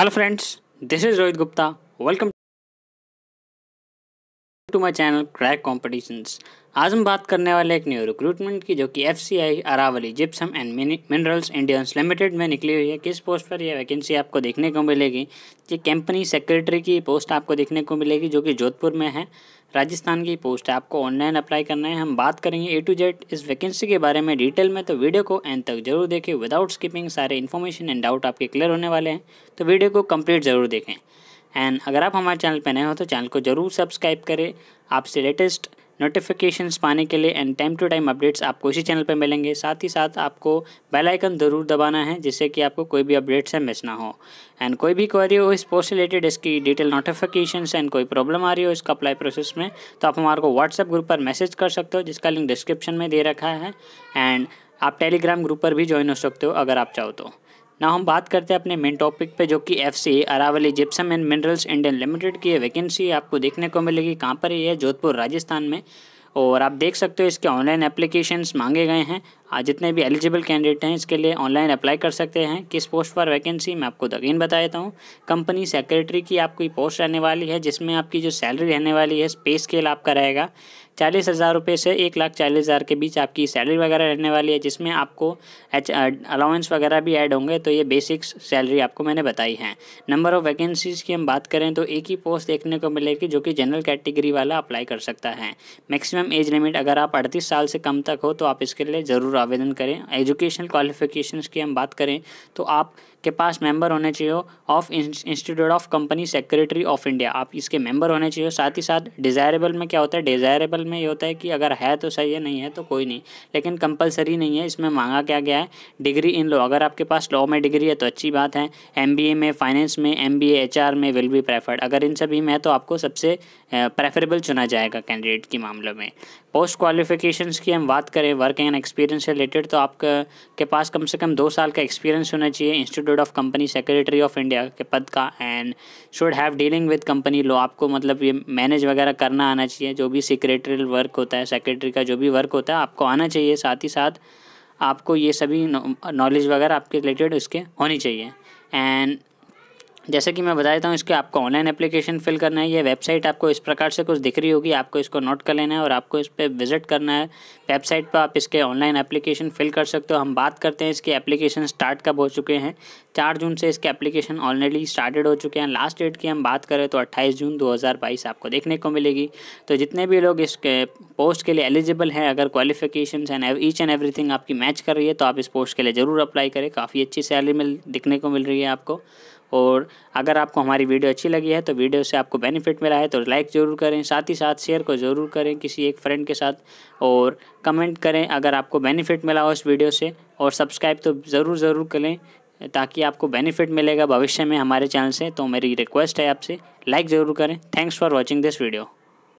hello friends this is Rohit Gupta welcome to my channel crack competitions आज हम बात करने वाले एक न्यू रिक्रूटमेंट की जो कि F C I Aravali gypsum and minerals Indians limited में निकली हुई है किस पोस्ट पर यह वैकेंसी आपको देखने को मिलेगी ये कंपनी सेक्रेटरी की पोस्ट आपको देखने को मिलेगी जो कि जोधपुर में है राजस्थान की पोस्ट है आपको ऑनलाइन अप्लाई करना है हम बात करेंगे ए टू जेड इस वैकेंसी के बारे में डिटेल में तो वीडियो को एंड तक जरूर देखें विदाउट स्किपिंग सारे इन्फॉर्मेशन एंड डाउट आपके क्लियर होने वाले हैं तो वीडियो को कम्प्लीट जरूर देखें एंड अगर आप हमारे चैनल पर नए हो तो चैनल को ज़रूर सब्सक्राइब करें आपसे लेटेस्ट नोटिफिकेशंस पाने के लिए and time to time updates आपको इसी चैनल पर मिलेंगे साथ ही साथ आपको बेल आइकन ज़रूर दबाना है जिससे कि आपको कोई भी अपडेट्स है मिस ना हो एंड कोई भी क्वेरी हो इस पोस्ट रिलेटेड इसकी डिटेल नोटिफिकेशंस एंड कोई प्रॉब्लम आ रही हो इसका अप्लाई प्रोसेस में तो आप हमारे को व्हाट्सएप ग्रुप पर मैसेज कर सकते हो जिसका लिंक डिस्क्रिप्शन में दे रखा है एंड आप टेलीग्राम ग्रुप पर भी ज्वाइन हो सकते हो अगर आप चाहो तो ना हम बात करते हैं अपने मेन टॉपिक पे जो कि F C Aravali gypsum and minerals Indian limited की वैकेंसी आपको देखने को मिलेगी कहाँ पर ये है जोधपुर राजस्थान में और आप देख सकते हो इसके ऑनलाइन एप्लीकेशंस मांगे गए हैं जितने भी एलिजिबल कैंडिडेट हैं इसके लिए ऑनलाइन अप्लाई कर सकते हैं किस पोस्ट पर वैकेंसी मैं आपको दगेन बता देता हूँ कंपनी सेक्रेटरी की आपकी पोस्ट रहने वाली है जिसमें आपकी जो सैलरी रहने वाली है स्पेस स्केल आपका रहेगा चालीस हज़ार रुपये से एक लाख चालीस हज़ार के बीच आपकी सैलरी वगैरह रहने वाली है जिसमें आपको एच अलाउंस वगैरह भी ऐड होंगे तो ये बेसिक्स सैलरी आपको मैंने बताई है नंबर ऑफ़ वैकेंसीज़ की हम बात करें तो एक ही पोस्ट देखने को मिलेगी जो कि जनरल कैटेगरी वाला अप्लाई कर सकता है मैक्सिमम एज लिमिट अगर आप अड़तीस साल से कम तक हो तो आप इसके लिए ज़रूर आवेदन करें एजुकेशनल क्वालिफिकेशंस की हम बात करें तो आप के पास मेंबर होने चाहिए of institute of company secretary of India आप इसके मेंबर होने चाहिए साथ ही साथ डिज़ायरेबल में क्या होता है डिज़ायरेबल में ये होता है कि अगर है तो सही है नहीं है तो कोई नहीं लेकिन कंपलसरी नहीं है इसमें मांगा क्या गया है डिग्री इन लॉ अगर आपके पास लॉ में डिग्री है तो अच्छी बात है एम में फाइनेंस में एम बी में विल बी प्रेफर्ड अगर इन सभी में है तो आपको सबसे प्रेफरेबल चुना जाएगा कैंडिडेट के मामलों में पोस्ट क्वालिफिकेशंस की हम बात करें वर्क एंड एक्सपीरियंस से रिलेटेड तो आपके के पास कम से कम दो साल का एक्सपीरियंस होना चाहिए institute of company secretary of India के पद का and should have dealing with company law आपको मतलब ये मैनेज वगैरह करना आना चाहिए जो भी सेक्रेटरियल वर्क होता है सेक्रेटरी का जो भी वर्क होता है आपको आना चाहिए साथ ही साथ आपको ये सभी नॉलेज वगैरह आपके रिलेटेड उसके होनी चाहिए एंड जैसे कि मैं बता देता हूँ इसके आपको ऑनलाइन एप्लीकेशन फिल करना है ये वेबसाइट आपको इस प्रकार से कुछ दिख रही होगी आपको इसको नोट कर लेना है और आपको इस पर विजिट करना है वेबसाइट पर आप इसके ऑनलाइन एप्लीकेशन फिल कर सकते हो हम बात करते हैं इसके एप्लीकेशन स्टार्ट कब हो चुके हैं चार जून से इसके एप्लीकेशन ऑलरेडी स्टार्टेड हो चुके हैं लास्ट डेट की हम बात करें तो अट्ठाईस जून दो आपको देखने को मिलेगी तो जितने भी लोग इस पोस्ट के लिए एलिजिबल हैं अगर qualification and each and every आपकी मैच कर रही है तो आप इस पोस्ट के लिए ज़रूर अप्लाई करें काफ़ी अच्छी सैलरी मिल दिखने को मिल रही है आपको और अगर आपको हमारी वीडियो अच्छी लगी है तो वीडियो से आपको बेनिफिट मिला है तो लाइक ज़रूर करें साथ ही साथ शेयर को ज़रूर करें किसी एक फ्रेंड के साथ और कमेंट करें अगर आपको बेनिफिट मिला हो इस वीडियो से और सब्सक्राइब तो ज़रूर ज़रूर करें ताकि आपको बेनिफिट मिलेगा भविष्य में हमारे चैनल से तो मेरी रिक्वेस्ट है आपसे लाइक ज़रूर करें thanks for watching this video